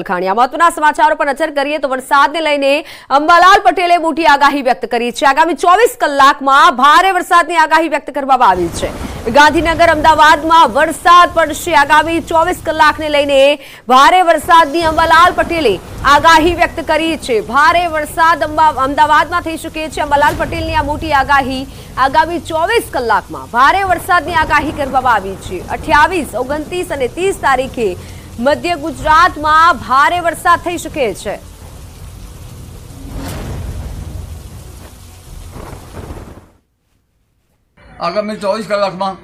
મહત્વના સમાચારો પર નજર કરીએ તો વરસાદને લઈને અંબાલાલ પટેલે મોટી આગાહી વ્યક્ત કરી છે આગામી ચોવીસ કલાકમાં ભારે વરસાદની આગાહી વ્યક્ત કરવામાં આવી છે ગાંધીનગર અમદાવાદમાં વરસાદ પડશે આગામી ચોવીસ કલાકને લઈને ભારે વરસાદની અંબાલાલ પટેલે આગાહી વ્યક્ત કરી છે ભારે વરસાદ અમદાવાદમાં થઈ શકે છે અંબાલાલ પટેલની આ મોટી આગાહી આગામી ચોવીસ કલાકમાં ભારે વરસાદની આગાહી કરવામાં આવી છે અઠ્યાવીસ ઓગણત્રીસ અને ત્રીસ તારીખે મધ્ય ગુજરાતમાં ભારે વરસાદ થઈ શકે છે આગામી ચોવીસ કલાકમાં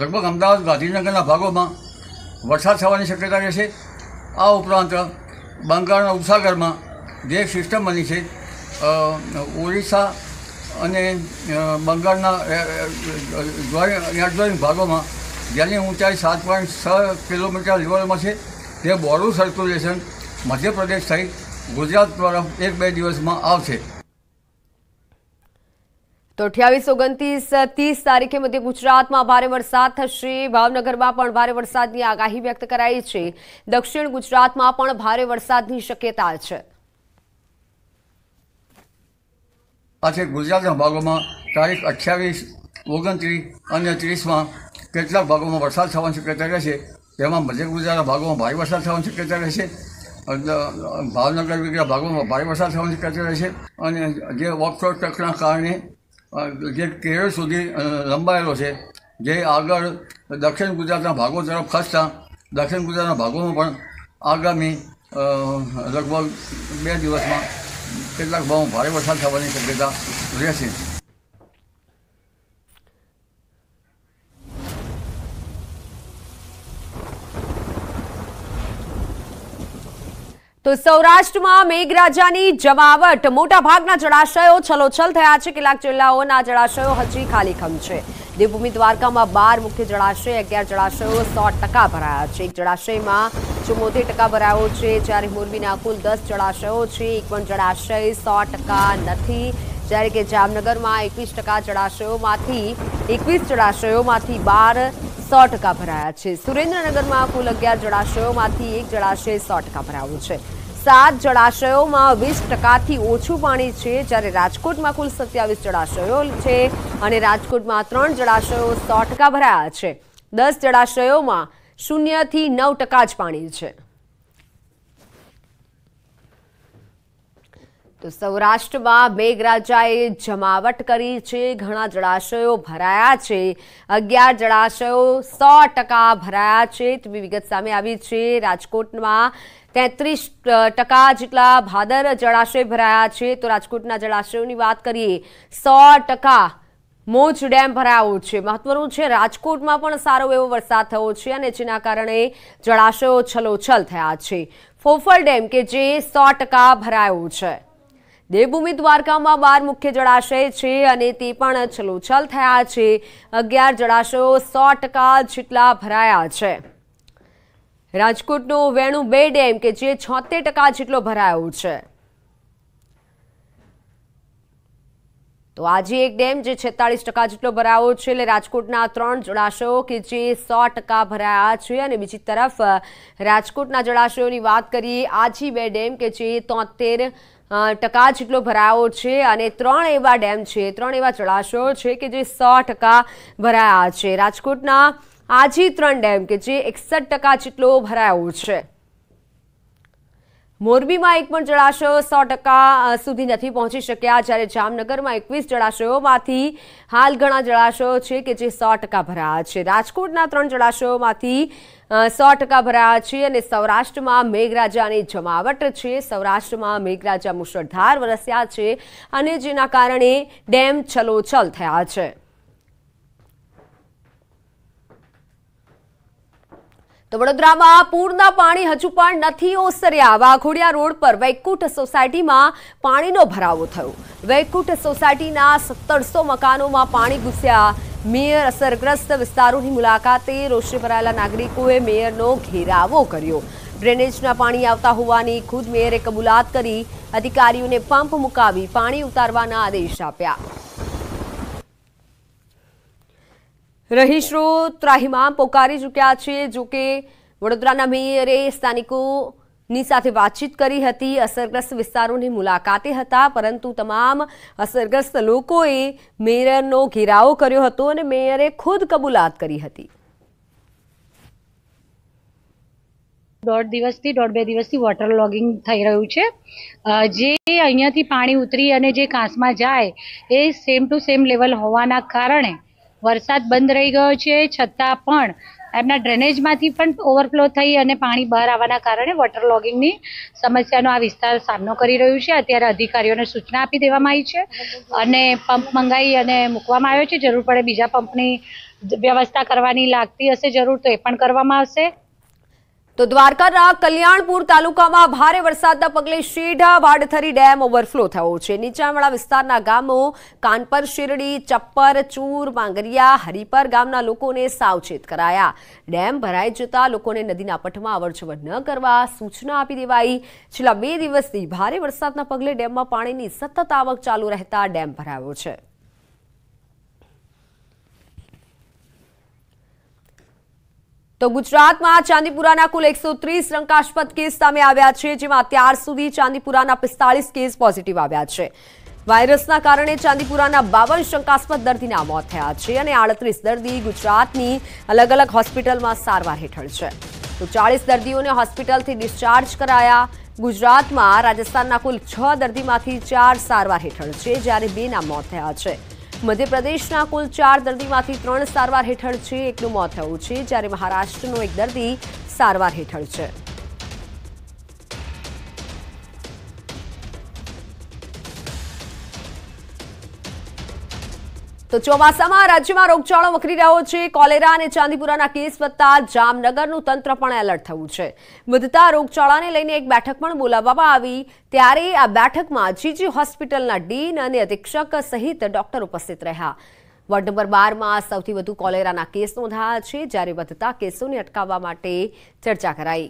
લગભગ અમદાવાદ ગાંધીનગરના ભાગોમાં વરસાદ થવાની શક્યતા રહેશે આ ઉપરાંત બંગાળના ઉપસાગરમાં જે સિસ્ટમ બની છે ઓરિસ્સા અને બંગાળના ભાગોમાં જેની ઊંચાઈ સાત પોઈન્ટ છ કિલોમીટર લેવલમાં છે તે બોરું સર્ક્યુલેશન મધ્યપ્રદેશ સહિત ગુજરાત તરફ એક બે દિવસમાં આવશે તો અઠ્યાવીસ ઓગણત્રીસ ત્રીસ તારીખે મધ્ય ગુજરાતમાં ભારે વરસાદ થશે ભાવનગરમાં પણ ભારે વરસાદની આગાહી વ્યક્ત કરાઈ છે દક્ષિણ ગુજરાતમાં પણ ભારે વરસાદની શક્યતા છે આજે ગુજરાતના ભાગોમાં તારીખ અઠ્યાવીસ ઓગણત્રીસ અને ત્રીસમાં કેટલાક ભાગોમાં વરસાદ થવાની શક્યતા રહેશે તેમાં મધ્ય ગુજરાતના ભાગોમાં ભારે વરસાદ થવાની શક્યતા રહેશે ભાવનગર વગેરે ભાગોમાં ભારે વરસાદ થવાની શક્યતા રહેશે અને જે ઓફશોર ટ્રકના કારણે જે કેરળ સુધી લંબાયેલો છે જે આગળ દક્ષિણ ગુજરાતના ભાગો તરફ ખસતા દક્ષિણ ગુજરાતના ભાગોમાં પણ આગામી લગભગ બે દિવસમાં કેટલાક ભાવમાં ભારે વરસાદ થવાની શક્યતા રહેશે તો સૌરાષ્ટ્રમાં મેઘરાજાની જમાવટ મોટાભાગના જળાશયો છલોછલ થયા છે કેટલાક જિલ્લાઓના જળાશયો હજી ખાલીખમ છે દેવભૂમિ દ્વારકામાં બાર મુખ્ય જળાશય અગિયાર જળાશયો સો ભરાયા છે એક જળાશયમાં ચુમ્મોતેર ટકા ભરાયો છે જ્યારે મોરબીના કુલ દસ જળાશયો છે એક પણ જળાશય સો નથી જ્યારે કે જામનગરમાં એકવીસ ટકા જળાશયોમાંથી એકવીસ જળાશયોમાંથી બાર સો ટકા ભરાયા છે સુરેન્દ્રનગરમાં કુલ અગિયાર જળાશયોમાંથી એક જળાશય સો ટકા ભરાયું છે સાત જળાશયોમાં વીસ ટકાથી ઓછું પાણી છે જ્યારે રાજકોટમાં કુલ સત્યાવીસ જળાશયો છે અને રાજકોટમાં ત્રણ જળાશયો સો ટકા ભરાયા છે દસ જળાશયોમાં શૂન્યથી નવ ટકા જ પાણી છે તો સૌરાષ્ટ્રમાં મેઘરાજાએ જમાવટ કરી છે ઘણા જળાશયો ભરાયા છે અગિયાર જળાશયો સો ટકા ભરાયા છે તેવી વિગત સામે આવી છે રાજકોટમાં તેત્રીસ ટકા જેટલા ભાદર જળાશય ભરાયા છે તો રાજકોટના જળાશયોની વાત કરીએ સો ટકા મોજ ડેમ ભરાયો છે મહત્વનું છે રાજકોટમાં પણ સારો એવો વરસાદ થયો છે અને જેના કારણે જળાશયો છલોછલ થયા છે ફોફળ ડેમ કે જે સો ટકા ભરાયો છે દેવભૂમિ દ્વારકામાં બાર મુખ્ય જળાશય છે અને તે પણ છલોછલ થયા છે અગિયાર જળાશયો સો ટકા જેટલા ભરાયા છે રાજકોટનો વેણુ બે ડેમ કે જે છોતેર ટકા જેટલો ભરાયો છે તો આજે એક ડેમ જે છેતાળીસ ટકા જેટલો ભરાયો છે એટલે રાજકોટના ત્રણ જળાશયો કે જે સો ટકા ભરાયા છે અને બીજી તરફ રાજકોટના જળાશયોની વાત કરીએ આજે બે ડેમ કે જે તોતેર ટકા જેટલો ભરાયો છે અને ત્રણ એવા ડેમ છે ત્રણ એવા જળાશયો છે કે જે સો ટકા ભરાયા છે રાજકોટના આજે ત્રણ ડેમ કે જે એકસઠ ટકા જેટલો ભરાયો છે મોરબીમાં એક પણ જળાશયો સો ટકા સુધી નથી પહોંચી શક્યા જ્યારે જામનગરમાં એકવીસ જળાશયોમાંથી હાલ ઘણા જળાશયો છે કે જે સો ટકા ભરાયા છે રાજકોટના ત્રણ જળાશયોમાંથી સો ટકા ભરાયા છે અને સૌરાષ્ટ્રમાં મેઘરાજાની જમાવટ છે સૌરાષ્ટ્રમાં મેઘરાજા મુશળધાર વરસ્યા છે અને જેના કારણે ડેમ છલોછલ થયા છે તો વડોદરામાં પૂરના પાણી હજુ પણ નથી ઓસર્યા વાઘોડિયા રોડ પર વૈકુંઠ સોસાયટીમાં પાણીનો ભરાવો થયો વૈકુંઠ સોસાયટીના સત્તરસો મકાનોમાં પાણી ઘૂસ્યા મેયર અસરગ્રસ્ત વિસ્તારોની મુલાકાતે રોષે ભરાયેલા નાગરિકોએ મેયરનો ઘેરાવો કર્યો ડ્રેનેજના પાણી આવતા હોવાની ખુદ મેયરે કબૂલાત કરી અધિકારીઓને પંપ મુકાવી પાણી ઉતારવાના આદેશ આપ્યા રહીશો ત્રાહિમામ પોકારી ચૂક્યા છે જોકે વડોદરાના મેયરે સ્થાનિકો ની સાથે વાતચીત કરી હતી અસરગ્રસ્ત વિસ્તારોની મુલાકાતે હતા પરંતુ તમામ અસરગ્રસ્ત લોકોએ મેયરનો ઘેરાવો કર્યો હતો અને મેયરે ખુદ કબૂલાત કરી હતી દોઢ દિવસથી દોઢ બે દિવસથી વોટર લોગિંગ થઈ રહ્યું છે જે અહીંયાથી પાણી ઉતરી અને જે કાંસમાં જાય એ સેમ ટુ સેમ લેવલ હોવાના કારણે વરસાદ બંધ રહી ગયો છે છતાં પણ એમના ડ્રેનેજમાંથી પણ ઓવરફ્લો થઈ અને પાણી બહાર આવવાના કારણે વોટર લોગિંગની સમસ્યાનો આ વિસ્તાર સામનો કરી રહ્યું છે અત્યારે અધિકારીઓને સૂચના આપી દેવામાં આવી છે અને પંપ મંગાવી અને મૂકવામાં આવ્યો છે જરૂર પડે બીજા પંપની વ્યવસ્થા કરવાની લાગતી હશે જરૂર તો એ પણ કરવામાં આવશે તો દ્વારકાના કલ્યાણપુર તાલુકામાં ભારે વરસાદના પગલે શેઢા વાડથરી ડેમ ઓવરફ્લો થયો છે નીચાણવાળા વિસ્તારના ગામો કાનપર શિરડી ચપ્પર ચૂર માંગરિયા હરિપર ગામના લોકોને સાવચેત કરાયા ડેમ ભરાઈ જતા લોકોને નદીના પઠમાં અવરજવર ન કરવા સૂચના આપી દેવાઈ છેલ્લા બે દિવસથી ભારે વરસાદના પગલે ડેમમાં પાણીની સતત આવક ચાલુ રહેતા ડેમ ભરાયો છે તો ગુજરાતમાં ચાંદીપુરાના કુલ એકસો ત્રીસ શંકાસ્પદ કેસ સામે આવ્યા છે જેમાં અત્યાર સુધી ચાંદીપુરાના પિસ્તાળીસ કેસ પોઝિટિવ આવ્યા છે વાયરસના કારણે ચાંદીપુરાના બાવન શંકાસ્પદ દર્દીના મોત થયા છે અને આડત્રીસ દર્દી ગુજરાતની અલગ અલગ હોસ્પિટલમાં સારવાર હેઠળ છે તો ચાળીસ દર્દીઓને હોસ્પિટલથી ડિસ્ચાર્જ કરાયા ગુજરાતમાં રાજસ્થાનના કુલ છ દર્દીમાંથી ચાર સારવાર હેઠળ છે જ્યારે બેના મોત થયા છે મધ્યપ્રદેશના કુલ ચાર દર્દીમાંથી ત્રણ સારવાર હેઠળ છે એકનું મોત થયું છે જ્યારે મહારાષ્ટ્રનો એક દર્દી સારવાર હેઠળ છે તો ચોમાસામાં રાજ્યમાં રોગચાળો વકરી રહ્યો છે કોલેરા અને ચાંદીપુરાના કેસ વધતા જામનગરનું તંત્ર પણ એલર્ટ થયું છે વધતા રોગચાળાને લઈને એક બેઠક પણ બોલાવવામાં આવી ત્યારે આ બેઠકમાં જીજી હોસ્પિટલના ડીન અને અધિક્ષક સહિત ડોક્ટર ઉપસ્થિત રહ્યા વોર્ડ નંબર બારમાં સૌથી વધુ કોલેરાના કેસ નોંધાયા છે જ્યારે વધતા કેસોને અટકાવવા માટે ચર્ચા કરાઈ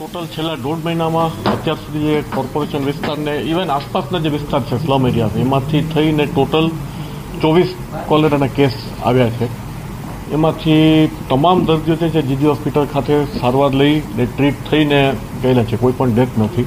ટોટલ છેલ્લા દોઢ મહિનામાં અત્યાર સુધી જે કોર્પોરેશન વિસ્તારને ઇવન આસપાસના જે વિસ્તાર છે સ્લમ એરિયા એમાંથી થઈને ટોટલ ચોવીસ કોલેરાના કેસ આવ્યા છે એમાંથી તમામ દર્દીઓ છે જે જીજી હોસ્પિટલ ખાતે સારવાર લઈ ને ટ્રીટ થઈને ગયેલા છે કોઈ પણ ડેથ નથી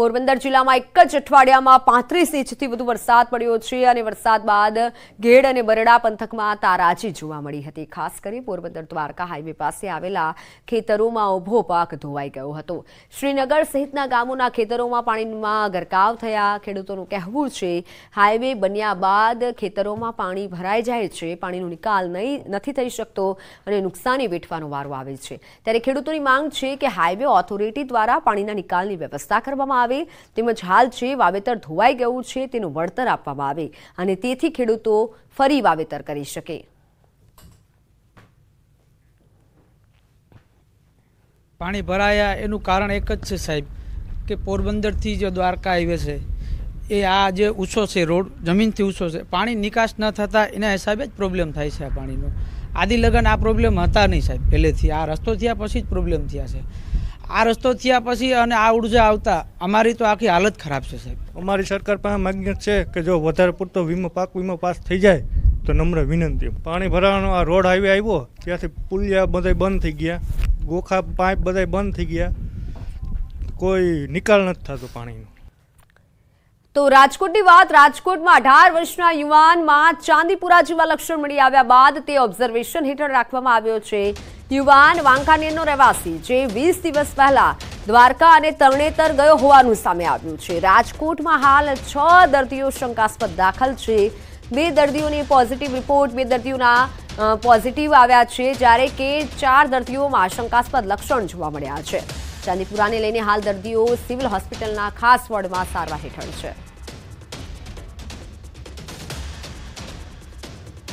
પોરબંદર જિલ્લામાં એક જ અઠવાડિયામાં પાંત્રીસ ઇંચથી વધુ વરસાદ પડ્યો છે અને વરસાદ બાદ ઘેડ અને બરડા પંથકમાં તારાજી જોવા મળી હતી ખાસ કરી પોરબંદર દ્વારકા હાઈવે પાસે આવેલા ખેતરોમાં ઉભો પાક ધોવાઈ ગયો હતો શ્રીનગર સહિતના ગામોના ખેતરોમાં પાણીમાં ગરકાવ થયા ખેડૂતોનું કહેવું છે હાઈવે બન્યા બાદ ખેતરોમાં પાણી ભરાઈ જાય છે પાણીનો નિકાલ નહીં નથી થઈ શકતો અને નુકસાની વેઠવાનો વારો આવે છે ત્યારે ખેડૂતોની માંગ છે કે હાઈવે ઓથોરિટી દ્વારા પાણીના નિકાલની વ્યવસ્થા કરવામાં આવે આવે તેમજ હાલ જે વાવેતર ધોવાઈ ગયું છે તેનું વળતર આપવામાં આવે અને તેથી ખેડૂતો ફરી વાવેતર કરી શકે પાણી ભરાયા એનું કારણ એક જ છે સાહેબ કે પોરબંદરથી જે દ્વારકા હાઈવે છે એ આ જે ઊંચો છે રોડ જમીનથી ઊંચો છે પાણી નિકાસ ન થતાં એના હિસાબે જ પ્રોબ્લેમ થાય છે આ પાણીનો આદિ આ પ્રોબ્લેમ હતા નહીં સાહેબ પહેલેથી આ રસ્તો થયા પછી જ પ્રોબ્લેમ થયા છે આ રસ્તો થયા પછી અને આ ઉર્જા આવતા અમારી તો આખી હાલત ખરાબ છે સાહેબ અમારી સરકાર પાસે માન્ય છે કે જો વધારે પૂરતો વીમો પાક વીમો પાસ થઈ જાય તો નમ્ર વિનંતી પાણી ભરાવાનો આ રોડ હાઈવે આવ્યો ત્યાંથી પુલિયા બધા બંધ થઈ ગયા ગોખા પાઇપ બધા બંધ થઈ ગયા કોઈ નિકાલ નથી થતો પાણીનો તો રાજકોટની વાત રાજકોટમાં અઢાર વર્ષના યુવાનમાં ચાંદીપુરા જેવા લક્ષણ મળી આવ્યા બાદ તે ઓબ્ઝર્વેશન હેઠળ રાખવામાં આવ્યો છે યુવાન વાંકાનેરનો રહેવાસી જે વીસ દિવસ પહેલા દ્વારકા અને તરણેતર ગયો હોવાનું સામે આવ્યું છે રાજકોટમાં હાલ છ દર્દીઓ શંકાસ્પદ દાખલ છે બે દર્દીઓની પોઝિટિવ રિપોર્ટ બે દર્દીઓના પોઝિટિવ આવ્યા છે જ્યારે કે ચાર દર્દીઓમાં શંકાસ્પદ લક્ષણ જોવા મળ્યા છે ચાંદીપુરાને લઈને હાલ દર્દીઓ સિવિલ હોસ્પિટલના ખાસ વોર્ડમાં સારવાર હેઠળ છે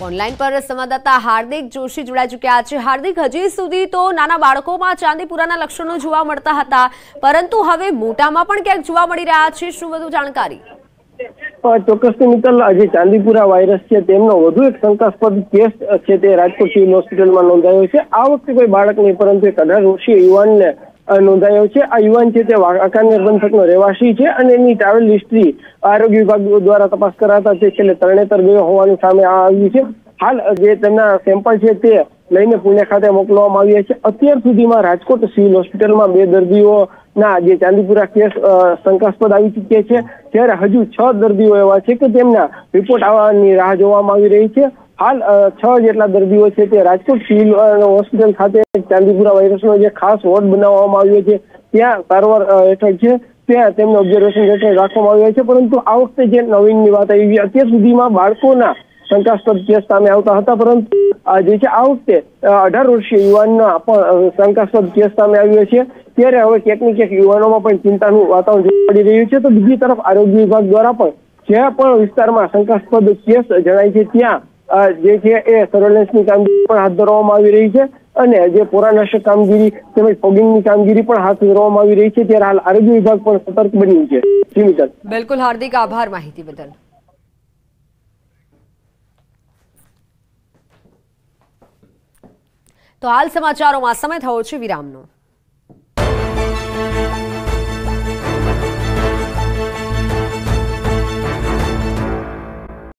ઓનલાઈન પર સંવાદદાતા હાર્દિક જોશી જોડાઈ ચૂક્યા છે હાર્દિક હજી સુધી તો નાના બાળકોમાં ચાંદીપુરાના લક્ષણો જોવા મળતા હતા પરંતુ હવે મોટામાં પણ ક્યાંક જોવા મળી રહ્યા છે શું વધુ જાણકારી ચોક્કસ મિત્તલ આજે ચાંદીપુરા વાયરસ છે તેમનો વધુ એક શંકાસ્પદ કેસ છે તે રાજકોટ સિવિલ હોસ્પિટલમાં નોંધાયો છે આ વખતે કોઈ બાળક નહીં પરંતુ એક અઢાર વર્ષીય યુવાનને નોંધાયો છે આ યુવાન છે તે વાંકાનેર પંથકનો રહેવાસી છે અને એની ટ્રાવેલ હિસ્ટ્રી આરોગ્ય વિભાગ દ્વારા તપાસ કરાતા છે છેલ્લે તરણેતર ગયો હોવાનું સામે આવ્યું છે હાલ જે તેમના સેમ્પલ છે તે લઈને પુણે ખાતે મોકલવામાં આવ્યા છે અત્યાર સુધીમાં રાજકોટ સિવિલ હોસ્પિટલમાં બે દર્દીઓ ના જે ચાંદીપુરા કેસ શંકાસ્પદ આવી ચૂક્યા છે ત્યારે હજુ છ દર્દીઓ એવા છે કે તેમના રિપોર્ટ આવવાની રાહ જોવામાં આવી રહી છે હાલ છ જેટલા દર્દીઓ છે તે રાજકોટ સિવિલ હોસ્પિટલ ખાતે ચાંદીપુરા વાયરસનો જે ખાસ વોર્ડ બનાવવામાં આવ્યો છે ત્યાં સારવાર હેઠળ છે ત્યાં તેમને ઓબ્ઝર્વેશન હેઠળ રાખવામાં આવ્યા છે પરંતુ આ વખતે જે નવીનની વાત આવી અત્યાર સુધીમાં બાળકોના શંકાસ્પદ કેસ સામે આવતા હતા પરંતુ જે છે આ વખતે અઢાર વર્ષીય યુવાનના પણ શંકાસ્પદ કેસ સામે આવ્યો છે ત્યારે હવે ક્યાંક ને ક્યાંક યુવાનોમાં પણ ચિંતાનું વાતાવરણ જોવા મળી રહ્યું છે તો બીજી તરફ આરોગ્ય વિભાગ દ્વારા પણ જે પણ વિસ્તારમાં શંકાસ્પદ કેસ જણાય છે ત્યાં જે છે એ સર્વેલન્સની કામગીરી પણ હાથ ધરવામાં આવી રહી છે અને જે પુરાનાશક કામગીરી તેમજ ફોગિંગની કામગીરી પણ હાથ ધરવામાં આવી રહી છે ત્યારે હાલ આરોગ્ય વિભાગ પણ સતર્ક બન્યું છે બિલકુલ હાર્દિક આભાર માહિતી બદલ તો હાલ સમાચારોમાં સમય થયો છે વિરામનો